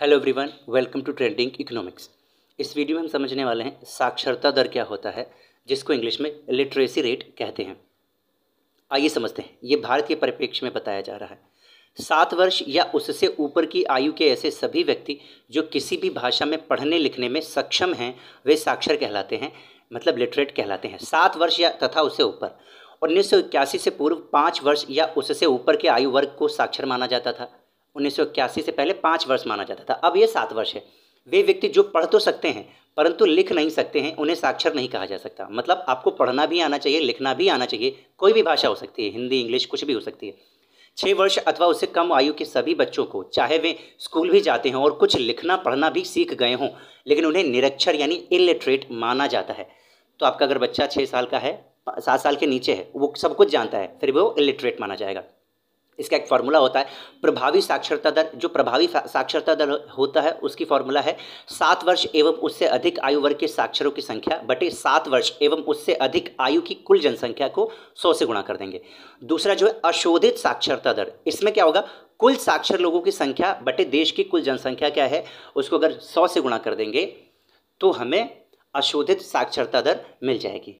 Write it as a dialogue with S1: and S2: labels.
S1: hello everyone welcome to trending economics इस video में हम समझने वाले हैं साक्षरता दर क्या होता है जिसको इंग्लिश में लिटरेसी रेट कहते हैं आइए समझते हैं ये भारत के परिप्रेक्ष्य में बताया जा रहा है सात वर्ष या उससे ऊपर की आयु के ऐसे सभी व्यक्ति जो किसी भी भाषा में पढ़ने लिखने में सक्षम हैं वे साक्षर कहलाते हैं मतलब लिटरेट कहलाते हैं सात वर्ष या तथा उससे ऊपर उन्नीस से पूर्व पाँच वर्ष या उससे ऊपर के आयु वर्ग को साक्षर माना जाता था उन्नीस से पहले पाँच वर्ष माना जाता था अब ये सात वर्ष है वे व्यक्ति जो पढ़ तो सकते हैं परंतु लिख नहीं सकते हैं उन्हें साक्षर नहीं कहा जा सकता मतलब आपको पढ़ना भी आना चाहिए लिखना भी आना चाहिए कोई भी भाषा हो सकती है हिंदी इंग्लिश कुछ भी हो सकती है छः वर्ष अथवा उससे कम आयु के सभी बच्चों को चाहे वे स्कूल भी जाते हों और कुछ लिखना पढ़ना भी सीख गए हों लेकिन उन्हें निरक्षर यानी इलिटरेट माना जाता है तो आपका अगर बच्चा छः साल का है सात साल के नीचे है वो सब कुछ जानता है फिर वो इलिटरेट माना जाएगा इसका एक फार्मूला होता है प्रभावी साक्षरता दर जो प्रभावी साक्षरता दर होता है उसकी फार्मूला है सात वर्ष एवं उससे अधिक आयु वर्ग के साक्षरों की संख्या बटे सात वर्ष एवं उससे अधिक आयु की कुल जनसंख्या को सौ से गुणा कर देंगे दूसरा जो है अशोधित साक्षरता दर इसमें क्या होगा कुल साक्षर लोगों की संख्या बटे देश की कुल जनसंख्या क्या है उसको अगर सौ से गुणा कर देंगे तो हमें अशोधित साक्षरता दर मिल जाएगी